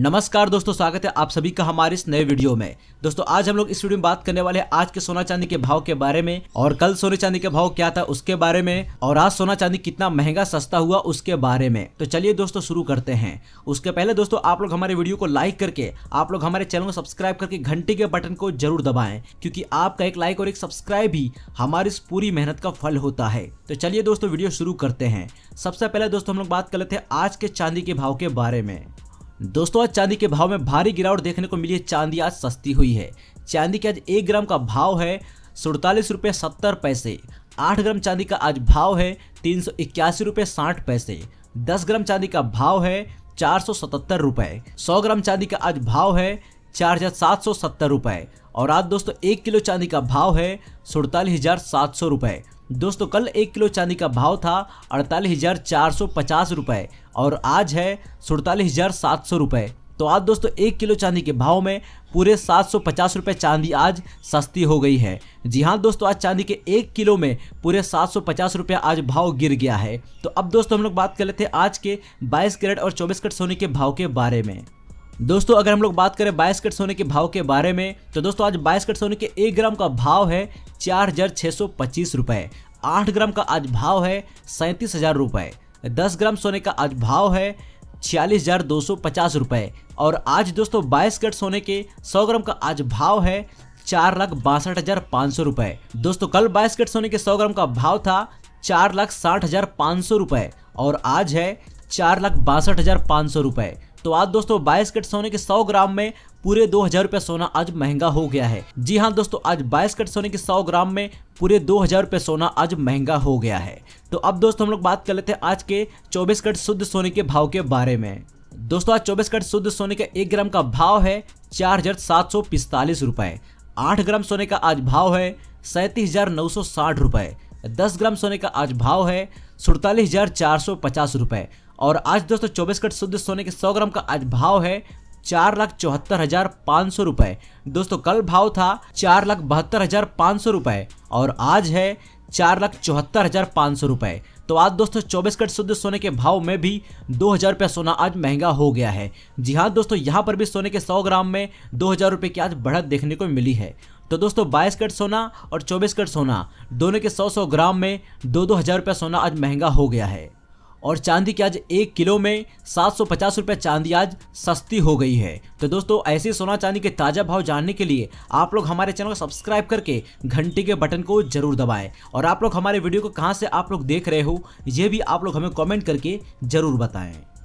नमस्कार दोस्तों स्वागत है आप सभी का हमारे इस नए वीडियो में दोस्तों आज हम लोग इस वीडियो में बात करने वाले हैं आज के सोना चांदी के भाव के बारे में और कल सोने चांदी का भाव क्या था उसके बारे में और आज सोना चांदी कितना महंगा सस्ता हुआ उसके बारे में तो चलिए दोस्तों शुरू करते हैं उसके पहले दोस्तों आप लोग हमारे वीडियो को लाइक करके आप लोग हमारे चैनल को सब्सक्राइब करके घंटी के बटन को जरूर दबाएं क्योंकि आपका एक लाइक और एक सब्सक्राइब ही हमारी इस पूरी मेहनत का फल होता है तो चलिए दोस्तों वीडियो शुरू करते हैं सबसे पहले दोस्तों हम लोग बात कर लेते हैं आज के चांदी के भाव के बारे में दोस्तों आज चांदी के भाव में भारी गिरावट देखने को मिली है चांदी आज सस्ती हुई है चांदी के आज एक ग्राम का भाव है सड़तालीस रुपये सत्तर पैसे आठ ग्राम चांदी का आज भाव है तीन सौ इक्यासी रुपये साठ पैसे दस ग्राम चांदी का भाव है चार सौ सतहत्तर रुपये सौ ग्राम चांदी का आज भाव है चार हजार सात सौ सत्तर रुपये और आज दोस्तों एक किलो चांदी का भाव है सड़तालीस हजार सात सौ रुपये दोस्तों कल एक किलो चांदी का भाव था अड़तालीस हज़ार चार सौ पचास रुपये और आज है सड़तालीस हज़ार सात सौ रुपये तो आज दोस्तों एक किलो चांदी के भाव में पूरे सात सौ पचास रुपये चांदी आज सस्ती हो गई है जी हाँ दोस्तों आज चांदी के एक किलो में पूरे सात सौ पचास रुपये आज भाव गिर गया है तो अब दोस्तों हम लोग बात कर लेते हैं आज के बाईस कैरेट और चौबीस कैरेट सोने के भाव के बारे में दोस्तों अगर हम लोग बात करें बाईस कट सोने के भाव के बारे में तो दोस्तों आज बाईस कट सोने के एक ग्राम का भाव है चार हजार छः सौ पच्चीस रुपये आठ ग्राम का आज भाव है सैंतीस हजार रुपये दस ग्राम सोने का आज भाव है छियालीस हजार दो सौ पचास रुपये और आज दोस्तों बाईस कैरेट सोने के सौ ग्राम का आज भाव है चार लाख बासठ हजार पाँच सौ रुपए दोस्तों कल बाईस कैरेट सोने के सौ ग्राम का भाव था चार लाख साठ हजार पाँच सौ रुपए और आज है चार लाख बासठ हजार पाँच सौ रुपए तो आज दोस्तों बाईस कैरेट सोने के सौ ग्राम में पूरे दो हजार रूपए सोना आज महंगा हो गया है जी हाँ दोस्तों आज बाईस कट सोने की सौ ग्राम में पूरे दो हजार रूपए सोना आज महंगा हो गया है तो अब दोस्तों हम लोग बात कर लेते हैं आज के चौबीस कट शुद्ध सोने के भाव के बारे में दोस्तों आज चौबीस कट शुद्ध सोने का एक ग्राम का भाव है चार हजार सात सौ पिस्तालीस रुपये आठ ग्राम सोने का आज भाव है सैंतीस हजार नौ सौ साठ रुपये दस ग्राम सोने का आज भाव है सुड़तालीस हजार चार सौ पचास रुपए और आज दोस्तों चौबीस कट शुद्ध सोने के 100 ग्राम का आज भाव है चार लाख चौहत्तर हजार पाँच सौ रुपये दोस्तों कल भाव था चार लाख बहत्तर हजार पाँच सौ रुपये और आज है चार लाख चौहत्तर हजार पाँच सौ रुपये तो आज दोस्तों 24 कट शुद्ध सोने के भाव में भी दो हज़ार रुपया सोना आज महंगा हो गया है जी हाँ दोस्तों यहाँ पर भी सोने के 100 ग्राम में दो हज़ार रुपये की आज बढ़त देखने को मिली है तो दोस्तों बाईस कट सोना और चौबीस कट सोना दोनों के सौ सौ ग्राम में दो दो हज़ार रुपया सोना आज महंगा हो गया है और चांदी की आज एक किलो में सात सौ पचास रुपये चांदी आज सस्ती हो गई है तो दोस्तों ऐसे सोना चांदी के ताज़ा भाव जानने के लिए आप लोग हमारे चैनल को सब्सक्राइब करके घंटी के बटन को जरूर दबाएं और आप लोग हमारे वीडियो को कहाँ से आप लोग देख रहे हो ये भी आप लोग हमें कॉमेंट करके ज़रूर बताएँ